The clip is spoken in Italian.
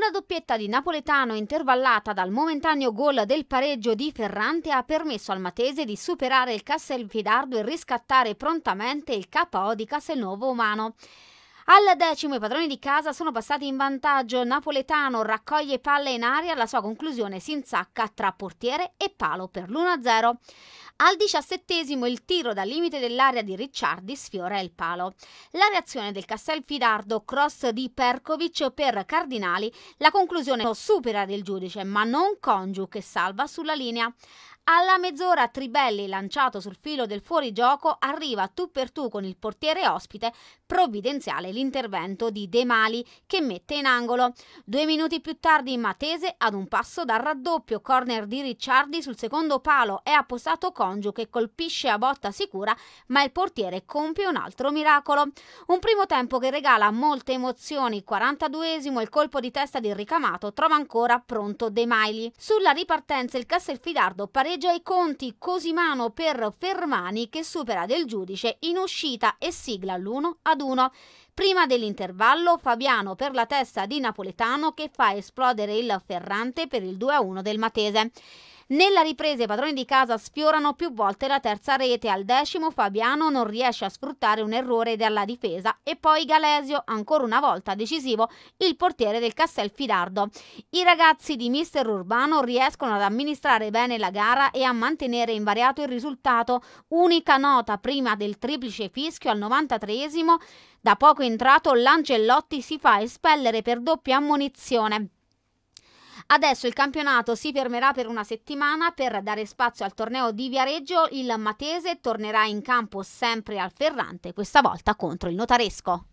Una doppietta di Napoletano intervallata dal momentaneo gol del pareggio di Ferrante ha permesso al Matese di superare il Castelfidardo e riscattare prontamente il KO di Castelnuovo Umano. Al decimo i padroni di casa sono passati in vantaggio. Napoletano raccoglie palle in aria, la sua conclusione si insacca tra portiere e palo per l'1-0. Al diciassettesimo il tiro dal limite dell'area di Ricciardi sfiora il palo. La reazione del Castelfidardo, cross di Perkovic per Cardinali, la conclusione supera del giudice ma non Congiu che salva sulla linea. Alla mezz'ora Tribelli, lanciato sul filo del fuorigioco, arriva tu per tu con il portiere ospite, provvidenziale l'intervento di De Mali che mette in angolo. Due minuti più tardi Matese ad un passo dal raddoppio, corner di Ricciardi sul secondo palo, è appostato Congiu che colpisce a botta sicura, ma il portiere compie un altro miracolo. Un primo tempo che regala molte emozioni, 42esimo il colpo di testa di Ricamato trova ancora pronto De Mali. Sulla ripartenza il Castelfidardo pareggia pareggia i conti Cosimano per Fermani che supera del giudice in uscita e sigla l'1 ad 1. Prima dell'intervallo Fabiano per la testa di Napoletano che fa esplodere il Ferrante per il 2 a 1 del Matese. Nella ripresa i padroni di casa sfiorano più volte la terza rete, al decimo Fabiano non riesce a sfruttare un errore dalla difesa e poi Galesio, ancora una volta decisivo, il portiere del Castelfidardo. I ragazzi di mister Urbano riescono ad amministrare bene la gara e a mantenere invariato il risultato, unica nota prima del triplice fischio al 93esimo, da poco entrato l'Angellotti si fa espellere per doppia ammonizione. Adesso il campionato si fermerà per una settimana per dare spazio al torneo di Viareggio. Il Matese tornerà in campo sempre al Ferrante, questa volta contro il Notaresco.